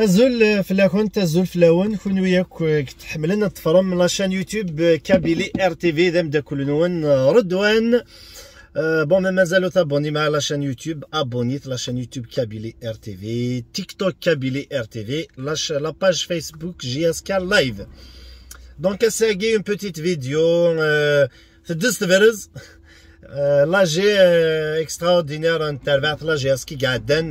الزول في لاكونت الزول في لاون كون وياك تحملنا تفرم من لاشين يوتيوب كابيلي ار تي في دام داك كل نون ردوان آه، بون ما مازالو تابوني مع لاشين يوتيوب ابونيت لاشين يوتيوب كابيلي ار تي في تيك توك كابيلي ار تي في لاش لاباج فيسبوك جي اس كار لايف دونك اساكي اون بوتيت فيديو تدست فرز لا جي اكستراوردينير انترفات لا جي اس كي قاعدان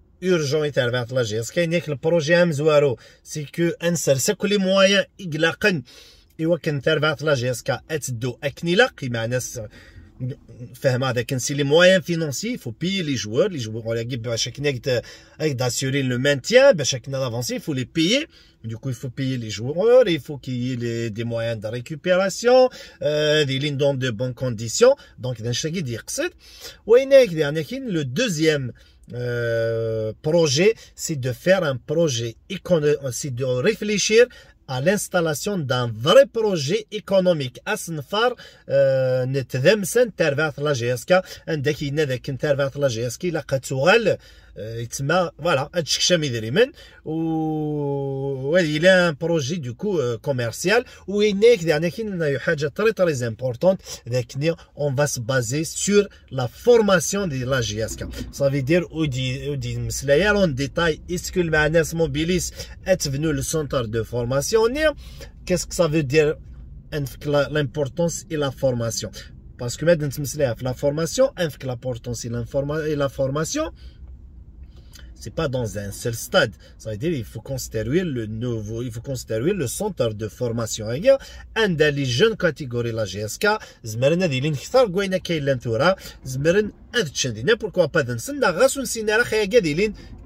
urgent intervention la GES car Le projet projets majeurs c'est que en ces seuls moyens il n'a qu'un il faut qu'une la GES être deux équilibres il manque, fait c'est les moyens financiers il faut payer les joueurs les joueurs on les chacun assurer le maintien, ben, chacun avance il faut les payer. Du coup il faut payer les joueurs il faut qu'il ait des moyens de récupération euh, des lignes dans de bonnes conditions donc d'un seul qui dire que c'est le deuxième euh, projet, c'est de faire un projet, euh, c'est de réfléchir à l'installation d'un vrai projet économique. Asnfar euh, ne t'aime pas intervenir la GSK, indiquer ne veut la GSK, la culturelle euh, voilà un schéma de l'immense où il est un projet du coup euh, commercial où il y a des anciennes d'ailleurs pas très très importantes d'anciens on va se baser sur la formation de la GIEC ça veut dire où d'ici là en détail est-ce que le ministère des Mobilités est devenu le centre de formation qu'est-ce que ça veut dire l'importance et la formation parce que maintenant le ministère la formation avec l'importance et la formation c'est pas dans un seul stade. Ça veut dire, il faut construire le nouveau, il faut construire le centre de formation. Il y a un des jeunes catégories, la GSK, Zmeren, il y a une star, Gwena, Kaylentura, Zmeren, Adchendina, pourquoi pas d'un sénat, Rasun Sinara, Khaya, Gadilin,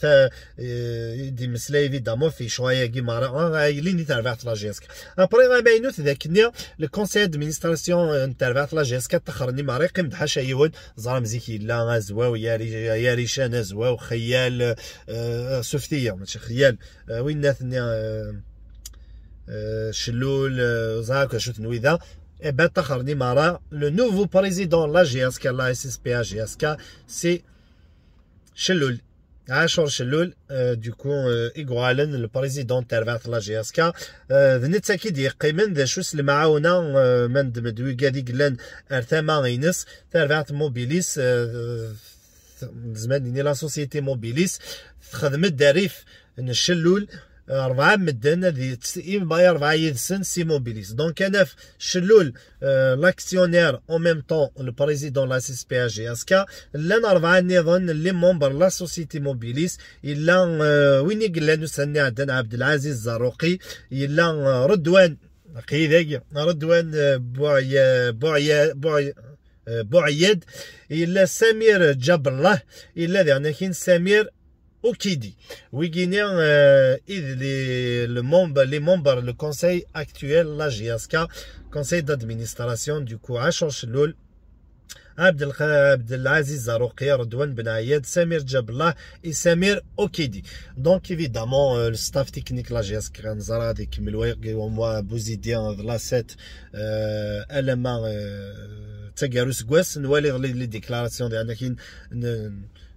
تا اه، دي مسلاي دامو في شويه كيما راه اللي اه، اه، ني تربعت لا جيسك ابري غا ذاك ذاكني لو كونسي ادمينستراسيون تربعت لا جيسك تخرني ماري قيم مدحا شايون زرام زيكي لا زواو ويا يا ريشان زوا وخيال سفتيه ماشي خيال وين ناس ناثني شلول زاك شوت نويدا ذا إيه بات تخرني مرة لو نوفو بريزيدون لا جي اس كي لا اس اس بي جي اس سي شلول عاشور شلول دوكو إيغوالن البريزيدون تاع لا جي اس كا ذنتا كي ديقيمن ذا شوس المعاونة من دمدوي قادي قلن ارثما غينس تربعت موبيليس زمان لا سوسيتي موبيليس داريف ان نشلول اربعه مدن هذه تستقيم إيه، باي اربعه يدسن سي موبيليس دونك انا في شلول لاكسيونير او ميم طون البريزيدون لا سي بي أجي اسكا لان اربعه نظن لي مومبر لا سوسيتي موبيليس الا وين يقلا نسني عدن عبد العزيز الزروقي الا ردوان قيداك ردوان بوعيا بوعيا بوعي بوعيد الا سمير جبر الله الا ذي يعني سمير Okidi. Guinéen, euh, les, le membre, les membres, le conseil actuel, la gsk conseil d'administration du coup, Achor Shloul, Abdelaziz Zarouki, Redouane Benayed, Samir djabla et Samir Okidi. Donc évidemment, euh, le staff technique, la GSK Zaradik, Milouir, Guillaume, Bouzidien, Vlaset, euh, Elema, euh, Tsagarus allons lire les déclarations de Anakin,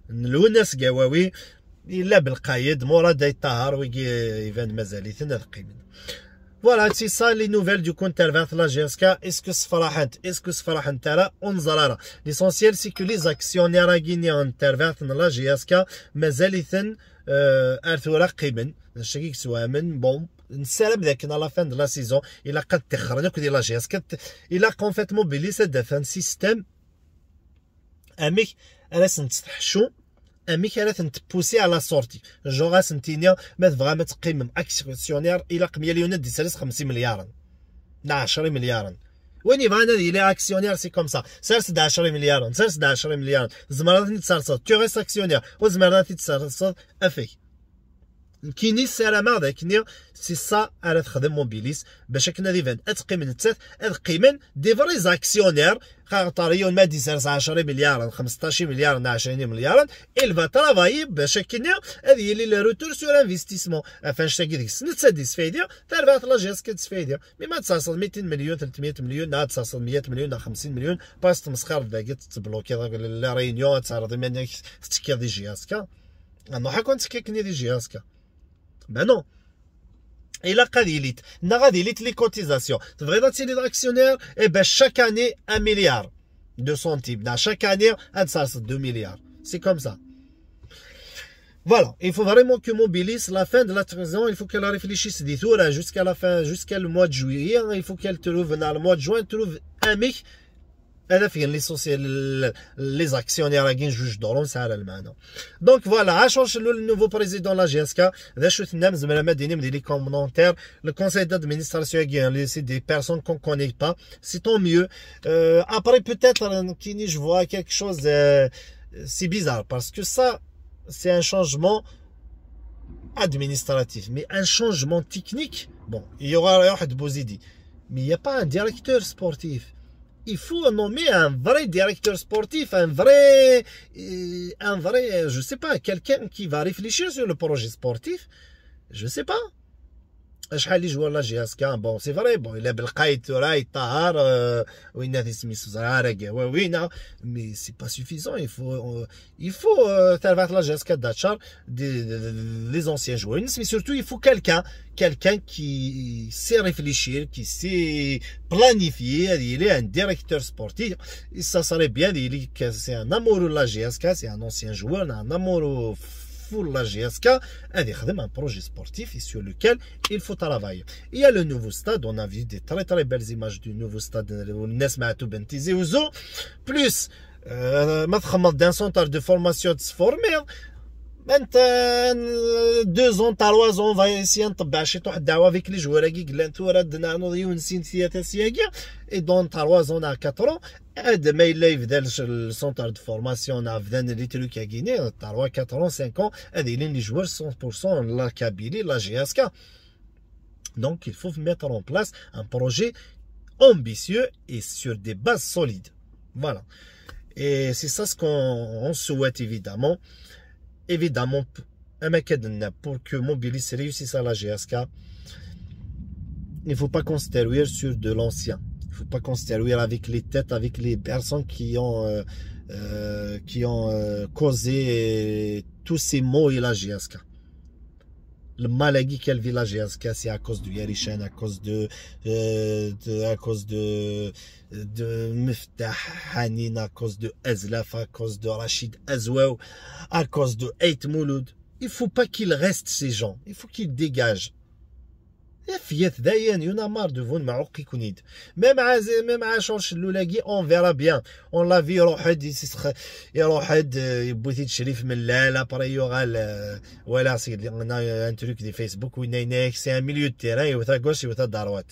Lounes Gawawi, الا بالقايد مورا داي يطهر ويجي ايفان مازال يثنى قيمن فوالا سي سا لي نوفيل دو كونترفانت لا جيسكا اسكو سفرحنت اسكو سفرحنت ترى راه ليسونسيال سي كو لي زاكسيونير غيني انترفانت لا جيسكا مازال يثن ارثورا قيمن نشكيك سوامن بوم نسالم ذاك لا فان دو لا سيزون الا قد تخرجك ديال لا جيسكا الا كونفيت فات موبيلي سيستيم اميك راسن تستحشو امي أه، كانت نتبوسي على سورتي جو سنتينيا ما تبغى ما تقيمم اكسيونير الى قميه ليونات دي سيريس 50 مليار لا 10 مليار وين يبغى نادي لي اكسيونير سي كوم سا سارس 10 مليار سارس 10 مليار زمرات تسرصد تو غير اكسيونير وزمرات تسرصد افيك كيني راه ما غادي كنيا سي سا راه تخدم موبيليس باش كنا ديفان اتقيمن التات اتقيمن دي فري زاكسيونير خاطريون ما ديسيرز 10 مليار 15 مليار 20 مليار الفا ترافاي باش كنا هذه اللي لي روتور سور انفستيسمون فاش تاكي ديك السنه تسديس فايده تربع لا جيس تسفيديا مي ما تصاصل 200 مليون 300 مليون نا تصاصل 100 مليون نا 50 مليون باس تمسخر باقي تبلوكي لا رينيون تعرض منك تكيا دي جياسكا انا حكون تكيا كني دي جياسكا Ben non. Et là, les cotisations. les actionnaires, et eh ben, chaque année, un milliard de centimes. Dans chaque année, un 2 milliards. C'est comme ça. Voilà, il faut vraiment que Mobilis, la fin de la saison, il faut qu'elle réfléchisse des tours hein, jusqu'à la fin, jusqu'à le mois de juillet. Hein. Il faut qu'elle trouve, dans le mois de juin, trouve un mec ben les actionnaires à Guinée jugent dans Donc voilà, à chaque le nouveau président de la GSK, le conseil d'administration à c'est des personnes qu'on ne connaît pas. C'est tant mieux. Euh, après, peut-être euh, que je vois quelque chose de euh, si bizarre, parce que ça, c'est un changement administratif. Mais un changement technique, bon, il y aura un de Mais il n'y a pas un directeur sportif il faut nommer un vrai directeur sportif, un vrai, euh, un vrai, je sais pas, quelqu'un qui va réfléchir sur le projet sportif. Je sais pas. Je suis allé jouer à la GSK. Bon, c'est vrai. Bon, il a bel caille, il tard. Oui, a dit que Oui, oui, non. Mais c'est pas suffisant. Il faut, il faut la GSK des Dachar, anciens joueurs. Mais surtout, il faut quelqu'un, quelqu'un qui sait réfléchir, qui sait planifier. Il est un directeur sportif. Ça serait bien d'élire que c'est un amoureux de la GSK. C'est un ancien joueur. un amoureux pour la GSK, un un projet sportif et sur lequel il faut travailler. Il y a le nouveau stade, on a vu des très très belles images du nouveau stade de Ouzo, plus euh, d'un centre de formation de se Maintenant, euh, deux ans, Taroise, on va essayer de faire un peu avec les joueurs. Et dans Taroise, on a 4 ans. Et dans Mail-Leaf, dans le centre de formation, on a 4 ans, 5 ans. Et les joueurs, 100%, la kabili la GSK. Donc, il faut mettre en place un projet ambitieux et sur des bases solides. Voilà. Et c'est ça ce qu'on souhaite, évidemment évidemment un pour que Mobilis réussisse à la GSK il ne faut pas construire sur de l'ancien il ne faut pas construire avec les têtes avec les personnes qui ont euh, euh, qui ont euh, causé tous ces maux et la GSK le Malagui, quel village est-ce à cause du à cause euh, de, à cause de, de Miftah Hanin, à cause de Azlaf, à cause de Rachid Azwaou, à cause de Ait Mouloud. Il faut pas qu'il reste ces gens. Il faut qu'ils dégagent. فيات دايان يونا مار دو فون معوق كونيد ميم مع ميم مع شورش اللولاكي اون فيرا بيان اون لا في يروح حد يسخ يروح حد يبوثي تشريف من لا لا بري يوغال ولا سيدي قلنا ان تروك دي فيسبوك وين هناك سي ان ميليو تيران يوتا كوش يوتا داروات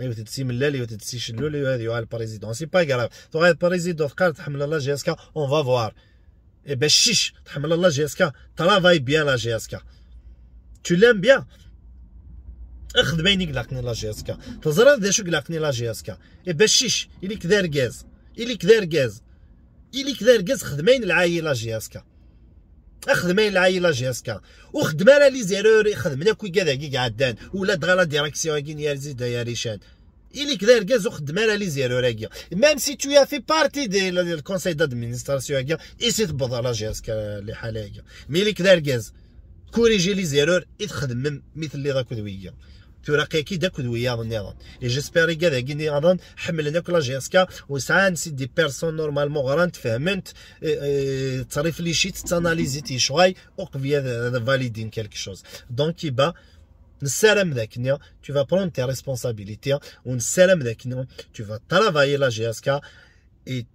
يوثا تسي من لا يوثا تسي شلول يوغال البريزيدون سي با كراف تو تغال البريزيدون قال تحمل الله جي اس كا اون فافوار باش شيش تحمل الله جي اس كا ترافاي بيان لا جي اس كا tu l'aimes bien تاخذ بيني قلقني لا جي اس كا تزرى ذا شو قلقني لا جي اس كا إيه بشيش اللي كذا غاز اللي كذا غاز اللي كذا غاز خدمين العايله جي اس كا خدمين العايله جي اس كا وخدمه لا لي زيرور خدمنا كوي كذا كي قعدان ولا دغلا ديراكسيون كي يا زيد يا ريشان الي كذا غاز وخدمه لا لي زيرور كي ميم سي تو في بارتي دي الكونسي دادمينستراسيون كي اي سي تبض لا جي اس كا اللي حالها كي مي اللي كذا غاز كوريجي لي زيرور يتخدم مثل اللي راكو ذويه Et j'espère qu'il y aura des gens qui vont vous aider à travailler la GSK. Et ça, des personnes normalement compréhensibles, qui réfléchissent, qui analysent les choses et qui vont valider quelque chose. Donc là, on te salue, tu vas prendre tes responsabilités. On te salue, tu vas travailler la GSK. Et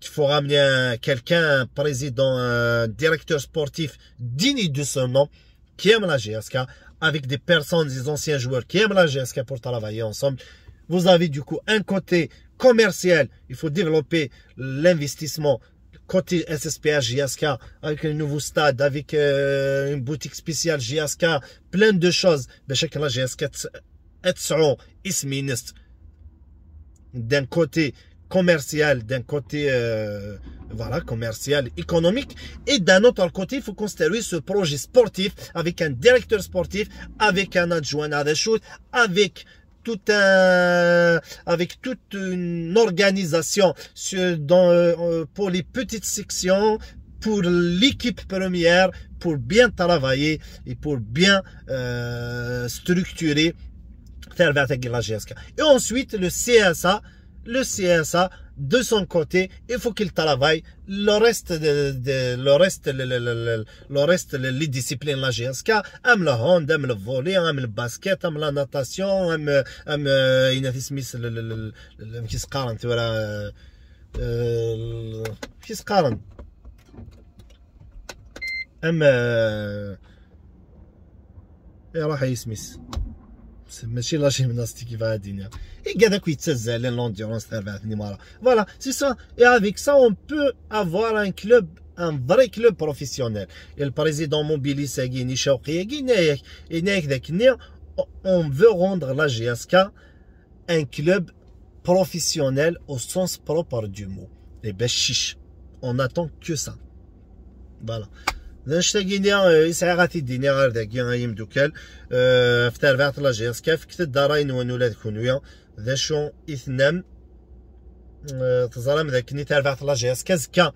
tu feras venir quelqu'un, un président, un directeur sportif digne de son nom qui aime la GSK avec des personnes, des anciens joueurs qui aiment la GSK pour travailler ensemble. Vous avez du coup un côté commercial, il faut développer l'investissement côté sspr GSK avec un nouveau stade, avec euh, une boutique spéciale GSK, plein de choses. que la JSK تسعون ministre d'un côté commercial, d'un côté euh, voilà, commercial, économique, et d'un autre côté, il faut construire ce projet sportif avec un directeur sportif, avec un adjoint à des choses, avec tout un avec toute une organisation sur, dans, euh, pour les petites sections pour l'équipe première pour bien travailler et pour bien euh, structurer et ensuite le CSA le CSA, de son côté, il faut qu'il travaille le reste, de, de, le reste, le, le, le, le reste, les disciplines, la GSK, aime le hand, aime le volley, aime le basket, aime la natation, aime, aime, ينافي سميس كيس قارن ولا كيس قارن aime, راح euh, يسميس c'est monsieur la gymnastique qui va dire. Et gada qui تزال l'endurance تاع Voilà, c'est ça. Et avec ça on peut avoir un club un vrai club professionnel. Et le président mobilise Agini Chouki qui et on veut rendre la GSK un club professionnel au sens propre du mot. Les eh ben, chiche. On attend que ça. Voilà. نشتاقي لي يسعى غادي ديني غير داكي يمدوكال في تربعة لاجيرس كاف كت الدارين و نولاد كونويا ذا شون اثنام تزرم ذاك لا جي اس كازكا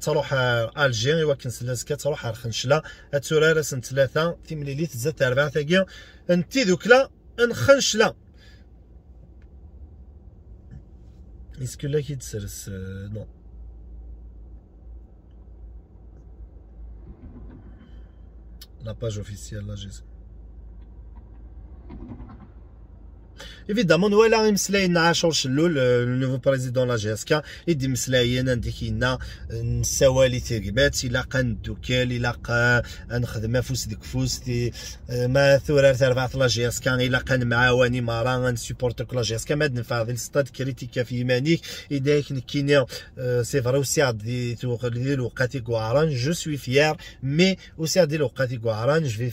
تروح الجيري وكن سلاسكا تروح الخنشلة تورار سن ثلاثة تمليليت زاد تربعة تاكي انتي دوكلا نخنشلة اسكو لا كيتسرس نو la page officielle. Là, ايفيدامون هو لا مسلاين عاشور شلول نوفو بريزيدون لا جي اس كا يدي مسلاين عندي هنا نسوالي تيريبات الا ندوكال الا نخدم فوس ديك فوس دي ما ثورار تربع لا جي اس كا الا نمعاوني مارا نسيبورت لا جي اس كا ما نفع ذي الستاد كريتيكا في يمانيك اذا كينا سي فرا وسيع دي الوقت ديال وقتي كوعران جو سوي فيار مي وسيع ديال وقتي كوعران جو في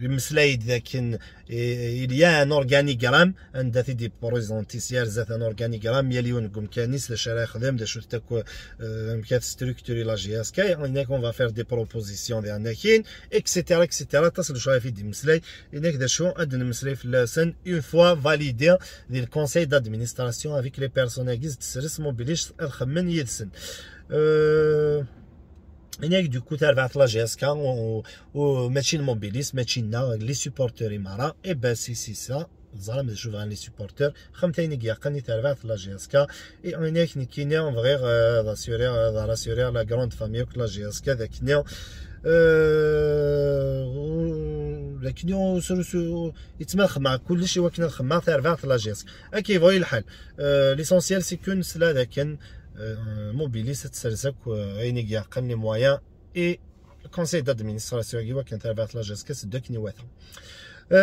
بمسلايد ذاك إليا أن أورغانيغرام عندها تيدي بوريزونتي سيار زات أن أورغانيغرام يليون كوم كانيس لاش راه يخدم داش تاكو آه، مكات ستركتوري لا جي اس كاي هناك أون فا دي بروبوزيسيون ديال ناكين إكسيتيرا إكسيتيرا تصل شوية في دي مسلاي هناك داشو عند المسلاي في اللسان أون فوا فاليدي ديال الكونسي دادمينستراسيون افيك لي بيرسوناليز تسرس موبيليش تخمن يدسن أه هناك دوكو تربح في لاجيسكا وماشي الموبيليست ماشي نا لي سوبورتور امارة اي با سي سي سا زعما تشوف غير لي سوبورتور خمتين يقني جي في كا اي هناك نكينا بغيغ راسيوري راسيوري لا كروند فامي وك لاجيسكا ذاك نيو لكن يو سو سو يتمخ مع كل شيء وكنا نخمع لا في لاجيسكا اكي فوي الحال ليسونسيال سي كون سلا ذاك mobilise غيني عينيك يعقلني مويان اي الكونسي دادمينستراسيون كيوا كان تابعت لا جاسكاس دوك نواتا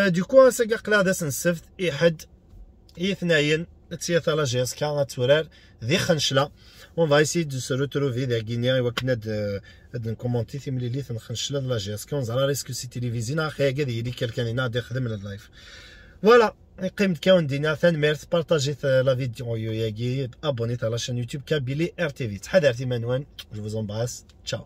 دوكو ساكا قلادة نسفت اي حد اي ثنين تسيطا لا جاسكا غاتورار ذي خنشلة اون فايسي ايسي دو سو روتروفي ذا كينيا وكنا هاد نكومونتي تيملي لي تنخنشلة لا جاسكا ونزرا ريسكو سي تيليفيزينا اخي كاع ديالي كالكان هنا غادي يخدم اللايف Voilà. Merci partagez la vidéo. Abonnez vous à la chaîne YouTube Kabili RTV. Je vous embrasse. Ciao.